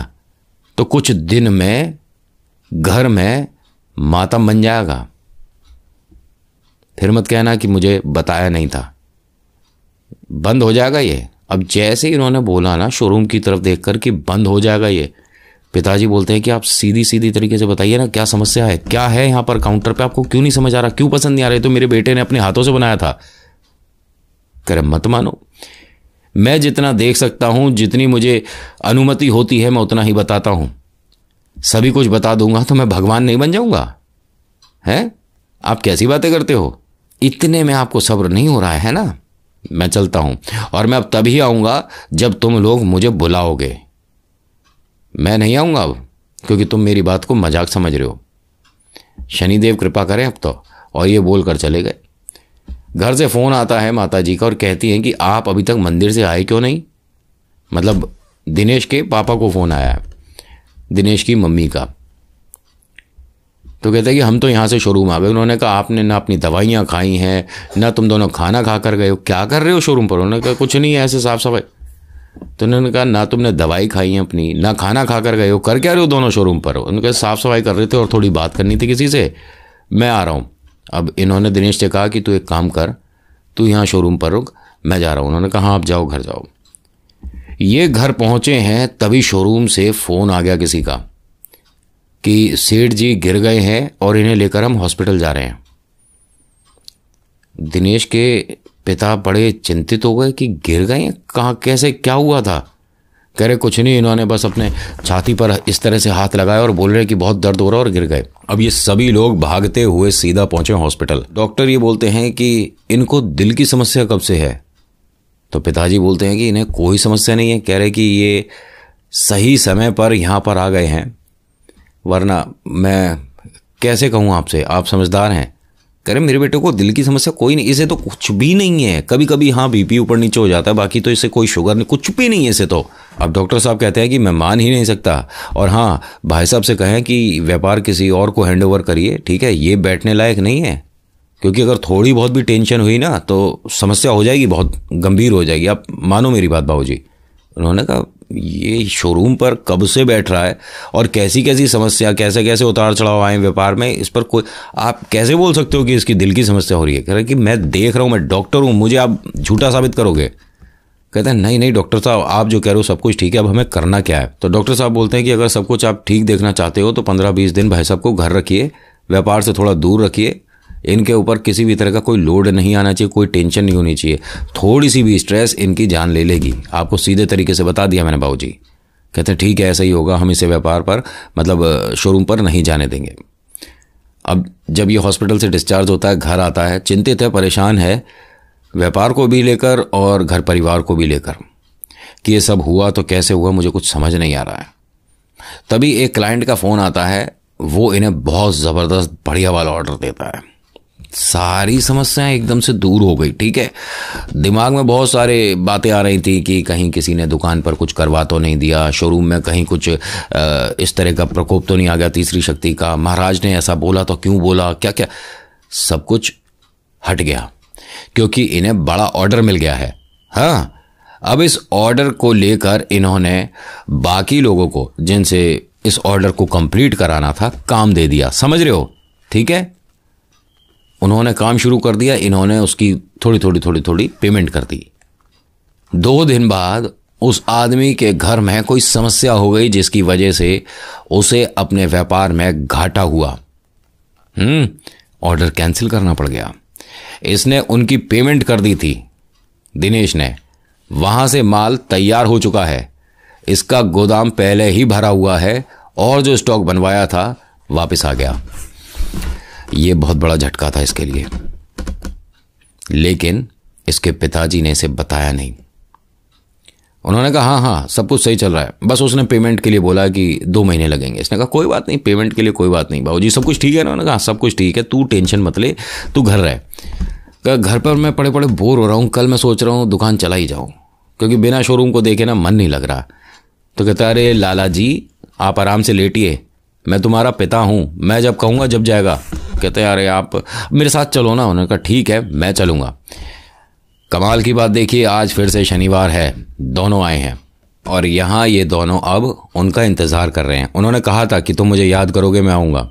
तो कुछ दिन में घर में मातम बन जाएगा फिर मत कहना कि मुझे बताया नहीं था बंद हो जाएगा ये अब जैसे ही इन्होंने बोला ना शोरूम की तरफ देखकर कि बंद हो जाएगा ये पिताजी बोलते हैं कि आप सीधी सीधी तरीके से बताइए ना क्या समस्या है क्या है यहाँ पर काउंटर पे आपको क्यों नहीं समझ आ रहा क्यों पसंद नहीं आ रहा तो मेरे बेटे ने अपने हाथों से बनाया था करे मत मानो मैं जितना देख सकता हूं जितनी मुझे अनुमति होती है मैं उतना ही बताता हूं सभी कुछ बता दूंगा तो मैं भगवान नहीं बन जाऊंगा है आप कैसी बातें करते हो इतने में आपको सब्र नहीं हो रहा है ना मैं चलता हूं और मैं अब तभी आऊंगा जब तुम लोग मुझे बुलाओगे मैं नहीं आऊँगा अब क्योंकि तुम मेरी बात को मजाक समझ रहे हो शनिदेव कृपा करें अब तो और ये बोल कर चले गए घर से फ़ोन आता है माता जी का और कहती हैं कि आप अभी तक मंदिर से आए क्यों नहीं मतलब दिनेश के पापा को फ़ोन आया है दिनेश की मम्मी का तो कहते हैं कि हम तो यहाँ से शोरूम आ गए उन्होंने कहा आपने ना अपनी दवाइयाँ खाई हैं ना तुम दोनों खाना खा कर गए हो क्या कर रहे हो शोरूम पर उन्होंने कहा कुछ नहीं है ऐसे साफ सफाई तो उन्होंने कहा ना तुमने दवाई खाई है अपनी ना खाना खा कर गए हो कर क्या रहे हो दोनों शोरूम पर उन्होंने कहा साफ़ सफाई कर रहे थे और थोड़ी बात करनी थी किसी से मैं आ रहा हूँ अब इन्होंने दिनेश से कहा कि तू एक काम कर तू यहाँ शोरूम पर रुक मैं जा रहा हूँ उन्होंने कहा आप हाँ, जाओ घर जाओ ये घर पहुँचे हैं तभी शोरूम से फ़ोन आ गया किसी का कि सेठ जी गिर गए हैं और इन्हें लेकर हम हॉस्पिटल जा रहे हैं दिनेश के पिता बड़े चिंतित हो गए कि गिर गए कहाँ कैसे क्या हुआ था कह रहे कुछ नहीं इन्होंने बस अपने छाती पर इस तरह से हाथ लगाया और बोल रहे कि बहुत दर्द हो रहा है और गिर गए अब ये सभी लोग भागते हुए सीधा पहुंचे हॉस्पिटल डॉक्टर ये बोलते हैं कि इनको दिल की समस्या कब से है तो पिताजी बोलते हैं कि इन्हें कोई समस्या नहीं है कह रहे कि ये सही समय पर यहाँ पर आ गए हैं वरना मैं कैसे कहूँ आपसे आप समझदार हैं कह रहे मेरे बेटे को दिल की समस्या कोई नहीं इसे तो कुछ भी नहीं है कभी कभी हाँ बीपी ऊपर नीचे हो जाता है बाकी तो इसे कोई शुगर नहीं कुछ भी नहीं है इसे तो अब डॉक्टर साहब कहते हैं कि मैं मान ही नहीं सकता और हाँ भाई साहब से कहें कि व्यापार किसी और को हैंड ओवर करिए ठीक है ये बैठने लायक नहीं है क्योंकि अगर थोड़ी बहुत भी टेंशन हुई ना तो समस्या हो जाएगी बहुत गंभीर हो जाएगी आप मानो मेरी बात बाबू जी उन्होंने कहा ये शोरूम पर कब से बैठ रहा है और कैसी कैसी समस्या कैसे कैसे उतार चढ़ाव आए व्यापार में इस पर कोई आप कैसे बोल सकते हो कि इसकी दिल की समस्या हो रही है कह रहे कि मैं देख रहा हूँ मैं डॉक्टर हूँ मुझे आप झूठा साबित करोगे कहते हैं नहीं नहीं डॉक्टर साहब आप जो कह रहे हो सब कुछ ठीक है अब हमें करना क्या है तो डॉक्टर साहब बोलते हैं कि अगर सब कुछ आप ठीक देखना चाहते हो तो पंद्रह बीस दिन भाई साहब को घर रखिए व्यापार से थोड़ा दूर रखिए इनके ऊपर किसी भी तरह का कोई लोड नहीं आना चाहिए कोई टेंशन नहीं होनी चाहिए थोड़ी सी भी स्ट्रेस इनकी जान ले लेगी आपको सीधे तरीके से बता दिया मैंने भाव जी कहते हैं ठीक है ऐसा ही होगा हम इसे व्यापार पर मतलब शोरूम पर नहीं जाने देंगे अब जब ये हॉस्पिटल से डिस्चार्ज होता है घर आता है चिंतित है परेशान है व्यापार को भी लेकर और घर परिवार को भी लेकर कि ये सब हुआ तो कैसे हुआ मुझे कुछ समझ नहीं आ रहा है तभी एक क्लाइंट का फ़ोन आता है वो इन्हें बहुत ज़बरदस्त बढ़िया वाला ऑर्डर देता है सारी समस्याएं एकदम से दूर हो गई ठीक है दिमाग में बहुत सारे बातें आ रही थी कि कहीं किसी ने दुकान पर कुछ करवा तो नहीं दिया शोरूम में कहीं कुछ इस तरह का प्रकोप तो नहीं आ गया तीसरी शक्ति का महाराज ने ऐसा बोला तो क्यों बोला क्या क्या सब कुछ हट गया क्योंकि इन्हें बड़ा ऑर्डर मिल गया है हाँ अब इस ऑर्डर को लेकर इन्होंने बाकी लोगों को जिनसे इस ऑर्डर को कंप्लीट कराना था काम दे दिया समझ रहे हो ठीक है उन्होंने काम शुरू कर दिया इन्होंने उसकी थोड़ी थोड़ी थोड़ी थोड़ी पेमेंट कर दी दो दिन बाद उस आदमी के घर में कोई समस्या हो गई जिसकी वजह से उसे अपने व्यापार में घाटा हुआ ऑर्डर हम्म, कैंसिल करना पड़ गया इसने उनकी पेमेंट कर दी थी दिनेश ने वहां से माल तैयार हो चुका है इसका गोदाम पहले ही भरा हुआ है और जो स्टॉक बनवाया था वापस आ गया ये बहुत बड़ा झटका था इसके लिए लेकिन इसके पिताजी ने इसे बताया नहीं उन्होंने कहा हाँ हाँ सब कुछ सही चल रहा है बस उसने पेमेंट के लिए बोला कि दो महीने लगेंगे इसने कहा कोई बात नहीं पेमेंट के लिए कोई बात नहीं बाबूजी सब कुछ ठीक है ना उन्होंने कहा हाँ, सब कुछ ठीक है तू टेंशन मत ले तू घर रह घर पर मैं पड़े पड़े बोर हो रहा हूँ कल मैं सोच रहा हूँ दुकान चला ही जाऊँ क्योंकि बिना शोरूम को देखे ना मन नहीं लग रहा तो कहता अरे लाला जी आप आराम से लेटिए मैं तुम्हारा पिता हूँ मैं जब कहूँगा जब जाएगा कहते हैं अरे आप मेरे साथ चलो ना उन्होंने कहा ठीक है मैं चलूँगा कमाल की बात देखिए आज फिर से शनिवार है दोनों आए हैं और यहाँ ये दोनों अब उनका इंतज़ार कर रहे हैं उन्होंने कहा था कि तुम मुझे याद करोगे मैं आऊँगा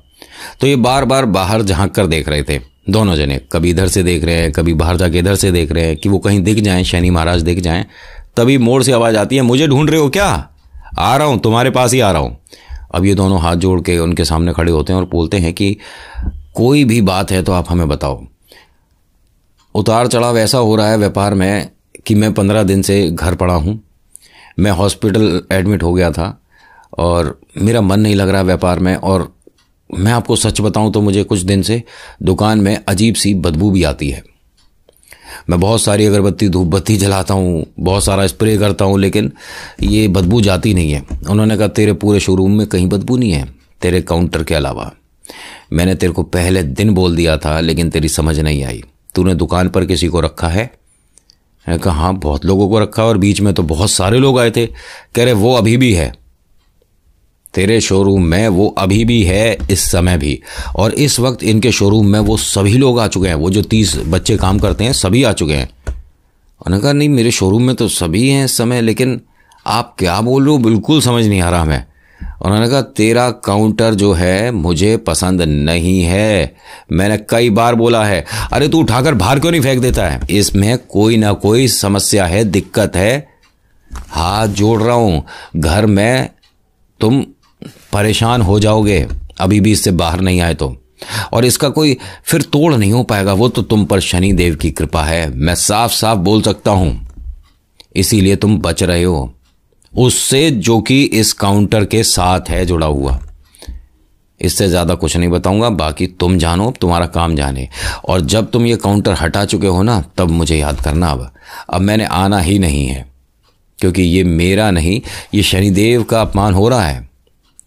तो ये बार बार बाहर झांक कर देख रहे थे दोनों जने कभी इधर से देख रहे हैं कभी बाहर जाके इधर से देख रहे हैं कि वो कहीं दिख जाएं शनि महाराज दिख जाएं तभी मोड़ से आवाज़ आती है मुझे ढूंढ रहे हो क्या आ रहा हूँ तुम्हारे पास ही आ रहा हूँ अब ये दोनों हाथ जोड़ के उनके सामने खड़े होते हैं और बोलते हैं कि कोई भी बात है तो आप हमें बताओ उतार चढ़ाव ऐसा हो रहा है व्यापार में कि मैं पंद्रह दिन से घर पड़ा हूँ मैं हॉस्पिटल एडमिट हो गया था और मेरा मन नहीं लग रहा व्यापार में और मैं आपको सच बताऊं तो मुझे कुछ दिन से दुकान में अजीब सी बदबू भी आती है मैं बहुत सारी अगरबत्ती धूप बत्ती जलाता हूँ बहुत सारा स्प्रे करता हूँ लेकिन ये बदबू जाती नहीं है उन्होंने कहा तेरे पूरे शोरूम में कहीं बदबू नहीं है तेरे काउंटर के अलावा मैंने तेरे को पहले दिन बोल दिया था लेकिन तेरी समझ नहीं आई तूने दुकान पर किसी को रखा है मैंने कहा हाँ बहुत लोगों को रखा और बीच में तो बहुत सारे लोग आए थे कह रहे वो अभी भी है तेरे शोरूम में वो अभी भी है इस समय भी और इस वक्त इनके शोरूम में वो सभी लोग आ चुके हैं वो जो तीस बच्चे काम करते हैं सभी आ चुके हैं उन्होंने कहा नहीं मेरे शोरूम में तो सभी हैं इस समय लेकिन आप क्या बोल रहे हो बिल्कुल समझ नहीं आ रहा हमें उन्होंने कहा तेरा काउंटर जो है मुझे पसंद नहीं है मैंने कई बार बोला है अरे तू उठाकर बाहर क्यों नहीं फेंक देता है इसमें कोई ना कोई समस्या है दिक्कत है हाथ जोड़ रहा हूँ घर में तुम परेशान हो जाओगे अभी भी इससे बाहर नहीं आए तो और इसका कोई फिर तोड़ नहीं हो पाएगा वो तो तुम पर शनि देव की कृपा है मैं साफ साफ बोल सकता हूँ इसीलिए तुम बच रहे हो उससे जो कि इस काउंटर के साथ है जुड़ा हुआ इससे ज़्यादा कुछ नहीं बताऊंगा बाकी तुम जानो तुम्हारा काम जाने और जब तुम ये काउंटर हटा चुके हो ना तब मुझे याद करना अब अब मैंने आना ही नहीं है क्योंकि ये मेरा नहीं ये शनिदेव का अपमान हो रहा है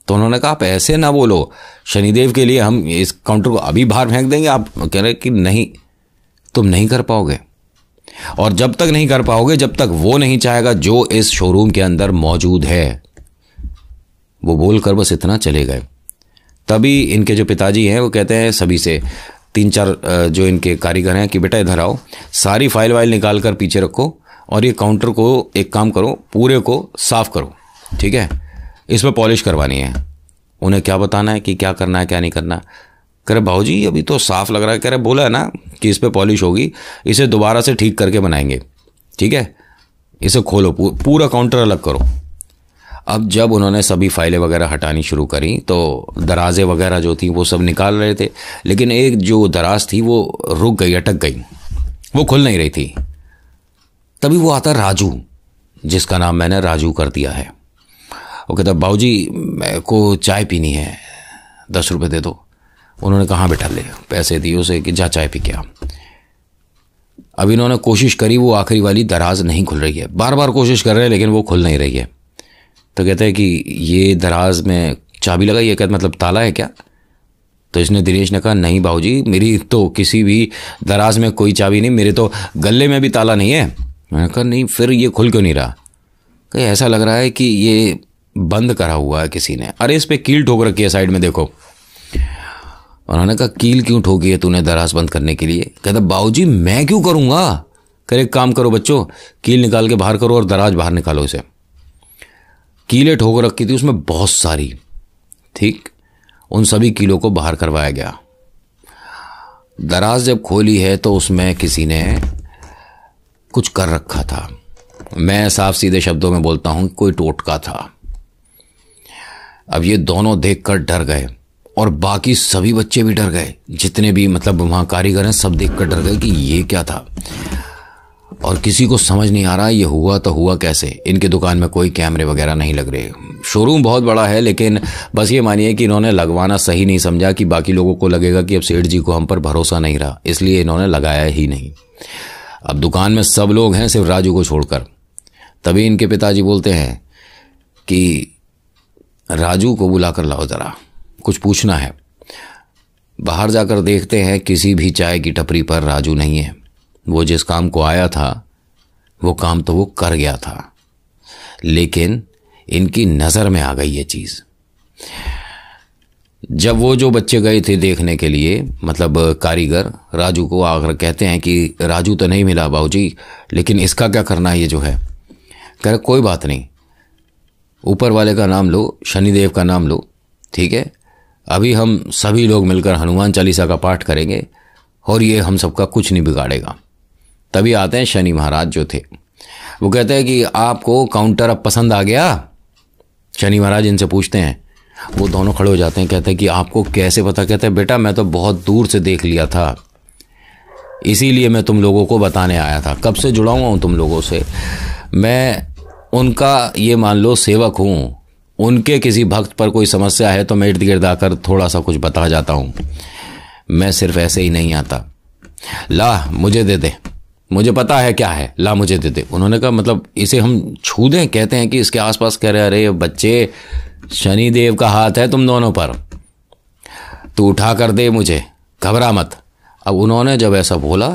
तो उन्होंने कहा आप ऐसे ना बोलो शनिदेव के लिए हम इस काउंटर को अभी बाहर फेंक देंगे आप कह रहे कि नहीं तुम नहीं कर पाओगे और जब तक नहीं कर पाओगे जब तक वो नहीं चाहेगा जो इस शोरूम के अंदर मौजूद है वो बोलकर बस इतना चले गए तभी इनके जो पिताजी हैं वो कहते हैं सभी से तीन चार जो इनके कारीगर हैं कि बेटा इधर आओ सारी फाइल वाइल निकाल कर पीछे रखो और ये काउंटर को एक काम करो पूरे को साफ़ करो ठीक है इसमें पॉलिश करवानी है उन्हें क्या बताना है कि क्या करना है क्या नहीं करना कह रहे भाऊ जी अभी तो साफ लग रहा है कह रहे बोला है ना कि इस पर पॉलिश होगी इसे दोबारा से ठीक करके बनाएंगे ठीक है इसे खोलो पूरा काउंटर अलग करो अब जब उन्होंने सभी फाइलें वगैरह हटानी शुरू करी तो दराजें वगैरह जो थी वो सब निकाल रहे थे लेकिन एक जो दराज थी वो रुक गई अटक गई वो खुल नहीं रही थी तभी वो आता राजू जिसका नाम मैंने राजू कर दिया है वो कहता भाऊ जी मेरे को चाय पीनी है दस रुपये दे दो उन्होंने कहाँ बिठा ले पैसे दिए उसे कि जा चाय पी क्या अब इन्होंने कोशिश करी वो आखिरी वाली दराज नहीं खुल रही है बार बार कोशिश कर रहे हैं लेकिन वो खुल नहीं रही है तो कहते हैं कि ये दराज में चाबी लगाई है कहते मतलब ताला है क्या तो इसने दिनेश ने कहा नहीं भाऊजी मेरी तो किसी भी दराज में कोई चाबी नहीं मेरे तो गले में भी ताला नहीं है मैंने कहा नहीं फिर ये खुल क्यों नहीं रहा कहीं ऐसा लग रहा है कि ये बंद करा हुआ है किसी ने अरे इस पर कील ठोक रखी है साइड में देखो उन्होंने कहा कील क्यों ठोकी है तूने दराज बंद करने के लिए कहता बाबूजी मैं क्यों करूँगा कर एक काम करो बच्चों कील निकाल के बाहर करो और दराज बाहर निकालो इसे कीले ठोक रखी थी उसमें बहुत सारी ठीक उन सभी कीलों को बाहर करवाया गया दराज जब खोली है तो उसमें किसी ने कुछ कर रखा था मैं साफ सीधे शब्दों में बोलता हूं कोई टोटका था अब ये दोनों देखकर डर गए और बाकी सभी बच्चे भी डर गए जितने भी मतलब वहाँ कारीगर हैं सब देख कर डर गए कि ये क्या था और किसी को समझ नहीं आ रहा ये हुआ तो हुआ कैसे इनके दुकान में कोई कैमरे वगैरह नहीं लग रहे शोरूम बहुत बड़ा है लेकिन बस ये मानिए कि इन्होंने लगवाना सही नहीं समझा कि बाकी लोगों को लगेगा कि अब सेठ जी को हम पर भरोसा नहीं रहा इसलिए इन्होंने लगाया ही नहीं अब दुकान में सब लोग हैं सिर्फ राजू को छोड़कर तभी इनके पिताजी बोलते हैं कि राजू को बुला कर लाओ ज़रा कुछ पूछना है बाहर जाकर देखते हैं किसी भी चाय की टपरी पर राजू नहीं है वो जिस काम को आया था वो काम तो वो कर गया था लेकिन इनकी नज़र में आ गई ये चीज़ जब वो जो बच्चे गए थे देखने के लिए मतलब कारीगर राजू को आकर कहते हैं कि राजू तो नहीं मिला बाबूजी लेकिन इसका क्या करना है ये जो है कह कोई बात नहीं ऊपर वाले का नाम लो शनिदेव का नाम लो ठीक है अभी हम सभी लोग मिलकर हनुमान चालीसा का पाठ करेंगे और ये हम सबका कुछ नहीं बिगाड़ेगा तभी आते हैं शनि महाराज जो थे वो कहते हैं कि आपको काउंटर अब पसंद आ गया शनि महाराज इनसे पूछते हैं वो दोनों खड़े हो जाते हैं कहते हैं कि आपको कैसे पता कहते हैं बेटा मैं तो बहुत दूर से देख लिया था इसीलिए मैं तुम लोगों को बताने आया था कब से जुड़ा हुआ हूँ तुम लोगों से मैं उनका ये मान लो सेवक हूँ उनके किसी भक्त पर कोई समस्या है तो मैं इर्द गिर्द आकर थोड़ा सा कुछ बता जाता हूँ मैं सिर्फ ऐसे ही नहीं आता ला मुझे दे दे मुझे पता है क्या है ला मुझे दे दे उन्होंने कहा मतलब इसे हम छू दें कहते हैं कि इसके आसपास कह रहे अरे बच्चे शनिदेव का हाथ है तुम दोनों पर तू उठा कर दे मुझे घबरा मत अब उन्होंने जब ऐसा बोला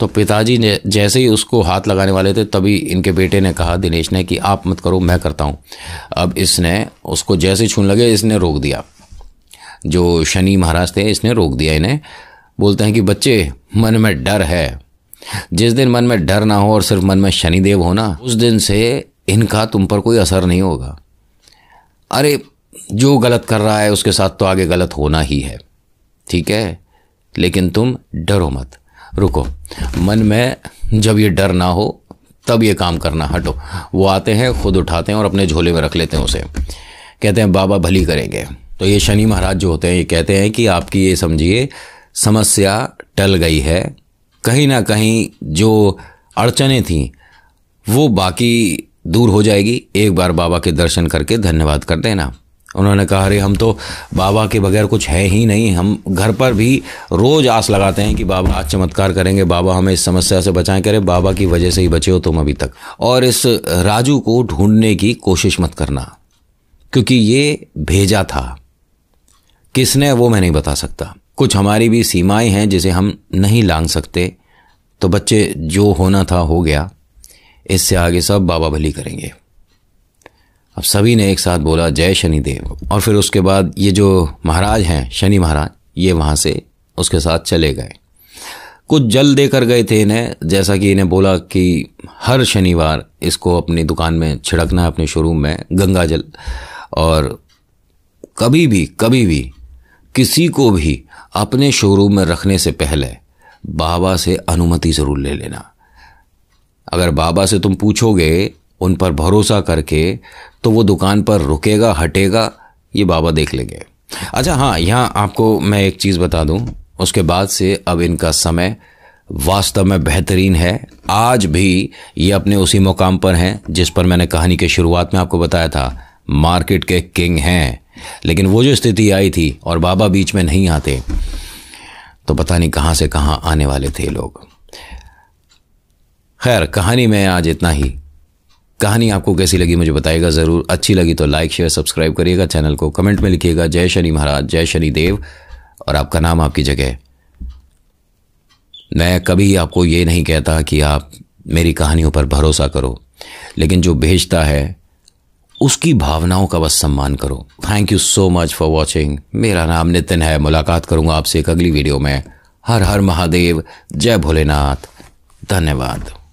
तो पिताजी ने जैसे ही उसको हाथ लगाने वाले थे तभी इनके बेटे ने कहा दिनेश ने कि आप मत करो मैं करता हूँ अब इसने उसको जैसे छून लगे इसने रोक दिया जो शनि महाराज थे इसने रोक दिया इन्हें बोलते हैं कि बच्चे मन में डर है जिस दिन मन में डर ना हो और सिर्फ मन में शनिदेव हो ना उस दिन से इनका तुम पर कोई असर नहीं होगा अरे जो गलत कर रहा है उसके साथ तो आगे गलत होना ही है ठीक है लेकिन तुम डरो मत रुको मन में जब ये डर ना हो तब ये काम करना हटो वो आते हैं खुद उठाते हैं और अपने झोले में रख लेते हैं उसे कहते हैं बाबा भली करेंगे तो ये शनि महाराज जो होते हैं ये कहते हैं कि आपकी ये समझिए समस्या टल गई है कहीं ना कहीं जो अड़चने थी वो बाकी दूर हो जाएगी एक बार बाबा के दर्शन करके धन्यवाद कर देना उन्होंने कहा अरे हम तो बाबा के बगैर कुछ है ही नहीं हम घर पर भी रोज़ आस लगाते हैं कि बाबा आज चमत्कार करेंगे बाबा हमें इस समस्या से बचाएं करें बाबा की वजह से ही बचे हो तुम अभी तक और इस राजू को ढूंढने की कोशिश मत करना क्योंकि ये भेजा था किसने वो मैं नहीं बता सकता कुछ हमारी भी सीमाएं हैं जिसे हम नहीं लांग सकते तो बच्चे जो होना था हो गया इससे आगे सब बाबा भली करेंगे अब सभी ने एक साथ बोला जय शनिदेव और फिर उसके बाद ये जो महाराज हैं शनि महाराज ये वहाँ से उसके साथ चले गए कुछ जल देकर गए थे इन्हें जैसा कि इन्हें बोला कि हर शनिवार इसको अपनी दुकान में छिड़कना है अपने शोरूम में गंगा जल और कभी भी कभी भी किसी को भी अपने शोरूम में रखने से पहले बाबा से अनुमति ज़रूर ले लेना अगर बाबा से तुम पूछोगे उन पर भरोसा करके तो वो दुकान पर रुकेगा हटेगा ये बाबा देख लेंगे अच्छा हाँ यहाँ आपको मैं एक चीज़ बता दूँ उसके बाद से अब इनका समय वास्तव में बेहतरीन है आज भी ये अपने उसी मुकाम पर हैं जिस पर मैंने कहानी के शुरुआत में आपको बताया था मार्केट के किंग हैं लेकिन वो जो स्थिति आई थी और बाबा बीच में नहीं आते तो पता नहीं कहाँ से कहाँ आने वाले थे लोग खैर कहानी में आज इतना ही कहानी आपको कैसी लगी मुझे बताएगा ज़रूर अच्छी लगी तो लाइक शेयर सब्सक्राइब करिएगा चैनल को कमेंट में लिखिएगा जय शनि महाराज जय शनि देव और आपका नाम आपकी जगह मैं कभी आपको ये नहीं कहता कि आप मेरी कहानियों पर भरोसा करो लेकिन जो भेजता है उसकी भावनाओं का बस सम्मान करो thank you so much for watching मेरा नाम नितिन है मुलाकात करूंगा आपसे एक अगली वीडियो में हर हर महादेव जय भोलेनाथ धन्यवाद